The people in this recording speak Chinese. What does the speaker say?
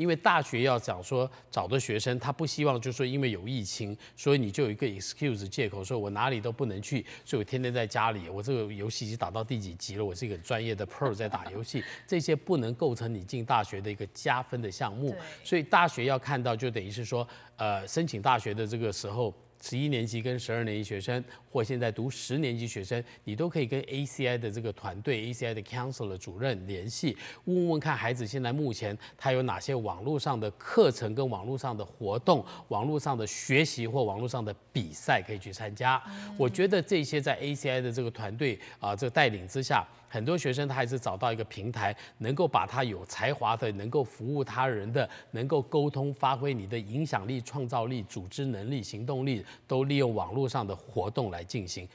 因为大学要讲说找的学生，他不希望就说，因为有疫情，所以你就有一个 excuse 借口，说我哪里都不能去，所以我天天在家里，我这个游戏已经打到第几级了，我是一个专业的 pro 在打游戏，这些不能构成你进大学的一个加分的项目。所以大学要看到，就等于是说，呃，申请大学的这个时候。十一年级跟十二年级学生，或现在读十年级学生，你都可以跟 ACI 的这个团队，ACI 的 counselor 主任联系，问问看孩子现在目前他有哪些网络上的课程、跟网络上的活动、网络上的学习或网络上的比赛可以去参加。我觉得这些在 ACI 的这个团队啊这个带领之下，很多学生他还是找到一个平台，能够把他有才华的、能够服务他人的、能够沟通、发挥你的影响力、创造力、组织能力、行动力。都利用网络上的活动来进行。